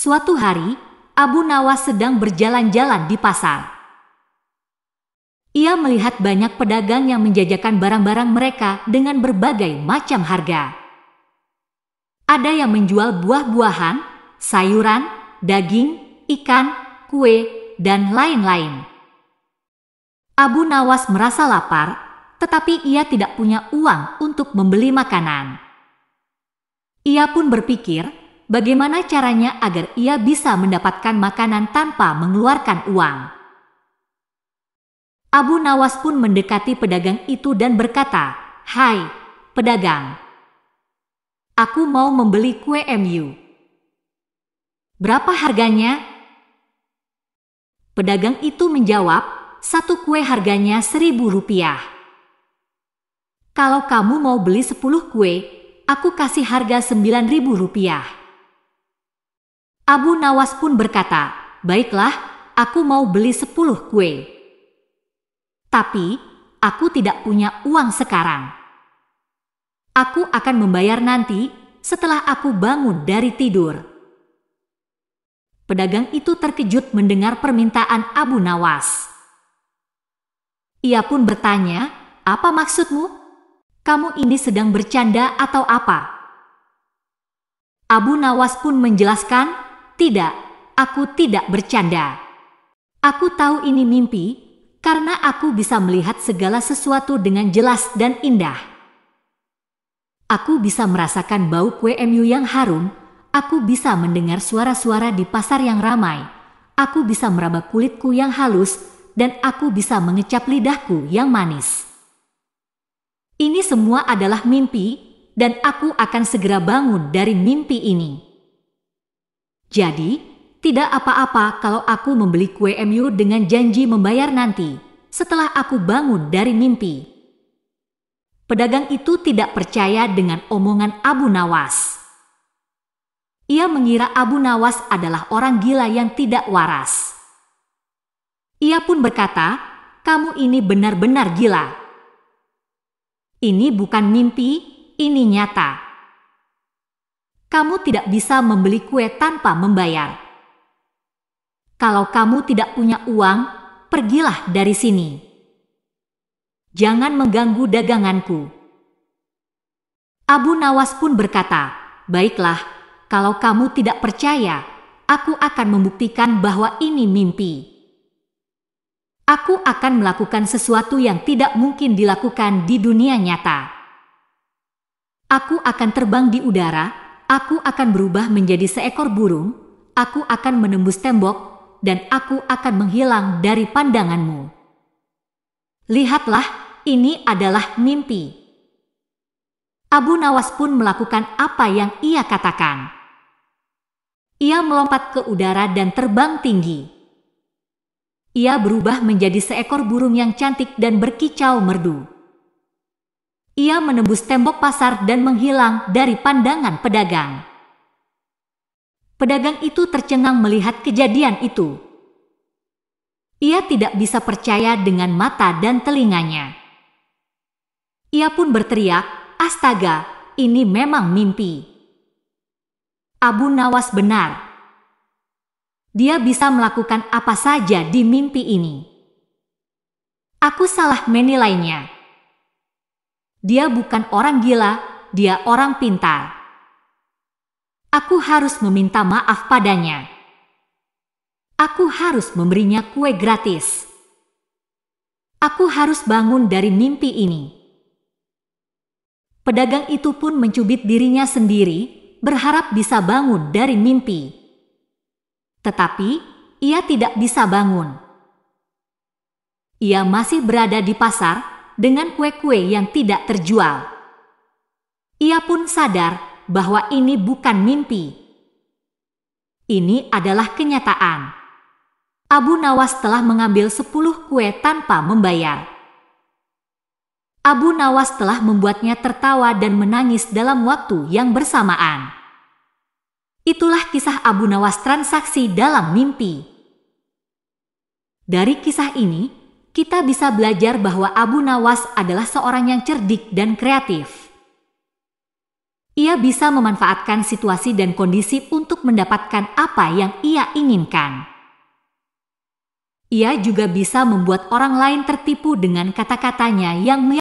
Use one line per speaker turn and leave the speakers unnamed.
Suatu hari, Abu Nawas sedang berjalan-jalan di pasar. Ia melihat banyak pedagang yang menjajakan barang-barang mereka dengan berbagai macam harga. Ada yang menjual buah-buahan, sayuran, daging, ikan, kue, dan lain-lain. Abu Nawas merasa lapar tetapi ia tidak punya uang untuk membeli makanan. Ia pun berpikir bagaimana caranya agar ia bisa mendapatkan makanan tanpa mengeluarkan uang. Abu Nawas pun mendekati pedagang itu dan berkata, "Hai, pedagang, aku mau membeli kue MU. Berapa harganya?" Pedagang itu menjawab, satu kue harganya seribu rupiah. Kalau kamu mau beli sepuluh kue, aku kasih harga sembilan ribu rupiah. Abu Nawas pun berkata, "Baiklah, aku mau beli sepuluh kue. Tapi, aku tidak punya uang sekarang. Aku akan membayar nanti setelah aku bangun dari tidur." Pedagang itu terkejut mendengar permintaan Abu Nawas. Ia pun bertanya, "Apa maksudmu? Kamu ini sedang bercanda atau apa?" Abu Nawas pun menjelaskan tidak, aku tidak bercanda. Aku tahu ini mimpi karena aku bisa melihat segala sesuatu dengan jelas dan indah. Aku bisa merasakan bau kue MU yang harum, aku bisa mendengar suara-suara di pasar yang ramai, aku bisa meraba kulitku yang halus, dan aku bisa mengecap lidahku yang manis. Ini semua adalah mimpi, dan aku akan segera bangun dari mimpi ini. Jadi, tidak apa-apa kalau aku membeli kue MU dengan janji membayar nanti setelah aku bangun dari mimpi. Pedagang itu tidak percaya dengan omongan Abu Nawas. Ia mengira Abu Nawas adalah orang gila yang tidak waras. Ia pun berkata, "Kamu ini benar-benar gila. Ini bukan mimpi, ini nyata." kamu tidak bisa membeli kue tanpa membayar. Kalau kamu tidak punya uang, pergilah dari sini. Jangan mengganggu daganganku. Abu Nawas pun berkata, "Baiklah, kalau kamu tidak percaya, aku akan membuktikan bahwa ini mimpi. Aku akan melakukan sesuatu yang tidak mungkin dilakukan di dunia nyata. Aku akan terbang di udara." Aku akan berubah menjadi seekor burung, aku akan menembus tembok, dan aku akan menghilang dari pandanganmu. Lihatlah, ini adalah mimpi. Abu Nawas pun melakukan apa yang ia katakan. Ia melompat ke udara dan terbang tinggi. Ia berubah menjadi seekor burung yang cantik dan berkicau merdu. Ia menembus tembok pasar dan menghilang dari pandangan pedagang. Pedagang itu tercengang melihat kejadian itu. Ia tidak bisa percaya dengan mata dan telinganya. Ia pun berteriak, "Astaga, ini memang mimpi!" Abu Nawas benar. Dia bisa melakukan apa saja di mimpi ini. Aku salah menilainya. Dia bukan orang gila, dia orang pintar. Aku harus meminta maaf padanya. Aku harus memberinya kue gratis. Aku harus bangun dari mimpi ini. Pedagang itu pun mencubit dirinya sendiri, berharap bisa bangun dari mimpi. Tetapi ia tidak bisa bangun. Ia masih berada di pasar dengan kue-kue yang tidak terjual. Ia pun sadar bahwa ini bukan mimpi. Ini adalah kenyataan. Abu Nawas telah mengambil sepuluh kue tanpa membayar. Abu Nawas telah membuatnya tertawa dan menangis dalam waktu yang bersamaan. Itulah kisah Abu Nawas transaksi dalam mimpi. Dari kisah ini, kita bisa belajar bahwa Abu Nawas adalah seorang yang cerdik dan kreatif. Ia bisa memanfaatkan situasi dan kondisi untuk mendapatkan apa yang ia inginkan. Ia juga bisa membuat orang lain tertipu dengan kata-katanya yang meyakinkan.